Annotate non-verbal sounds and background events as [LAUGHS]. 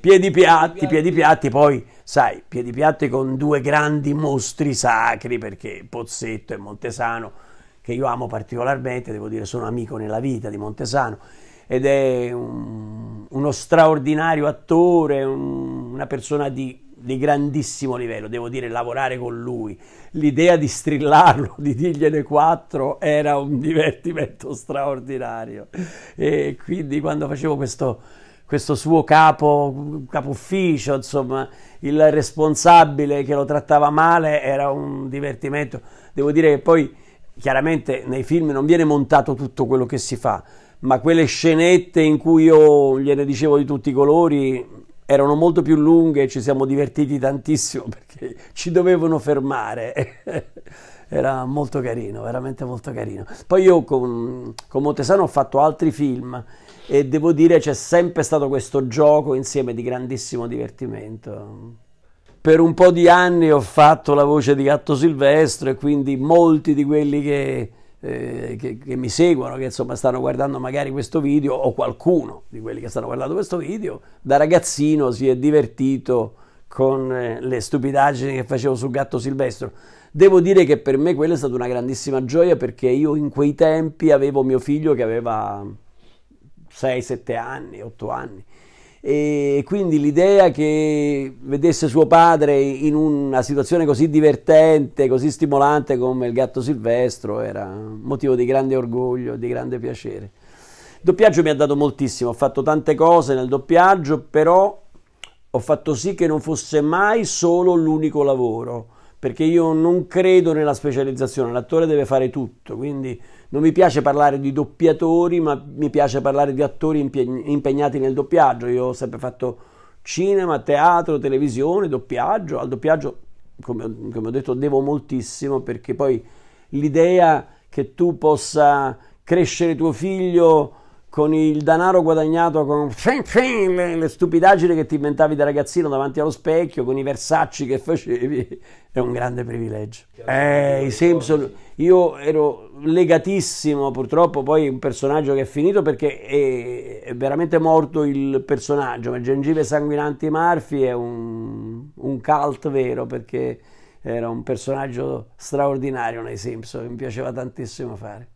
piedi piatti, piedi piatti, poi sai, piedi piatti con due grandi mostri sacri perché Pozzetto e Montesano, che io amo particolarmente, devo dire sono amico nella vita di Montesano, ed è un, uno straordinario attore, un, una persona di di grandissimo livello, devo dire, lavorare con lui. L'idea di strillarlo, di dirgliene quattro, era un divertimento straordinario. E quindi quando facevo questo, questo suo capo, capo ufficio, insomma, il responsabile che lo trattava male, era un divertimento. Devo dire che poi chiaramente nei film non viene montato tutto quello che si fa, ma quelle scenette in cui io gliene dicevo di tutti i colori erano molto più lunghe e ci siamo divertiti tantissimo [LAUGHS] perché ci dovevano fermare. [LAUGHS] Era molto carino, veramente molto carino. Poi io con, con Montesano ho fatto altri film e devo dire c'è sempre stato questo gioco insieme di grandissimo divertimento. Per un po' di anni ho fatto la voce di Gatto Silvestro e quindi molti di quelli che eh, che, che, mi seguono, che insomma stanno guardando magari questo video, o qualcuno di quelli che stanno guardando questo video, da ragazzino si è divertito con eh, le stupidaggini che facevo su Gatto Silvestro. Devo dire che per me quella è stata una grandissima gioia perché io in quei tempi avevo mio figlio che aveva 6, 7 anni, 8 anni e quindi l'idea che vedesse suo padre in una situazione così divertente, così stimolante come il gatto silvestro era motivo di grande orgoglio, di grande piacere. Il doppiaggio mi ha dato moltissimo, ho fatto tante cose nel doppiaggio, però ho fatto sì che non fosse mai solo l'unico lavoro perché io non credo nella specializzazione, l'attore deve fare tutto, quindi non mi piace parlare di doppiatori, ma mi piace parlare di attori impegnati nel doppiaggio. Io ho sempre fatto cinema, teatro, televisione, doppiaggio, al doppiaggio, come, come ho detto, devo moltissimo perché poi l'idea che tu possa crescere tuo figlio con il denaro guadagnato con le, le stupidaggini che ti inventavi da ragazzino davanti allo specchio, con i versacci che facevi, è un grande privilegio. Eh, i Simpson, io ero legatissimo purtroppo, poi un personaggio che è finito perché è, è veramente morto il personaggio, ma Gengive Sanguinanti Murphy è un, un cult vero perché era un personaggio straordinario nei Simpson, mi piaceva tantissimo fare.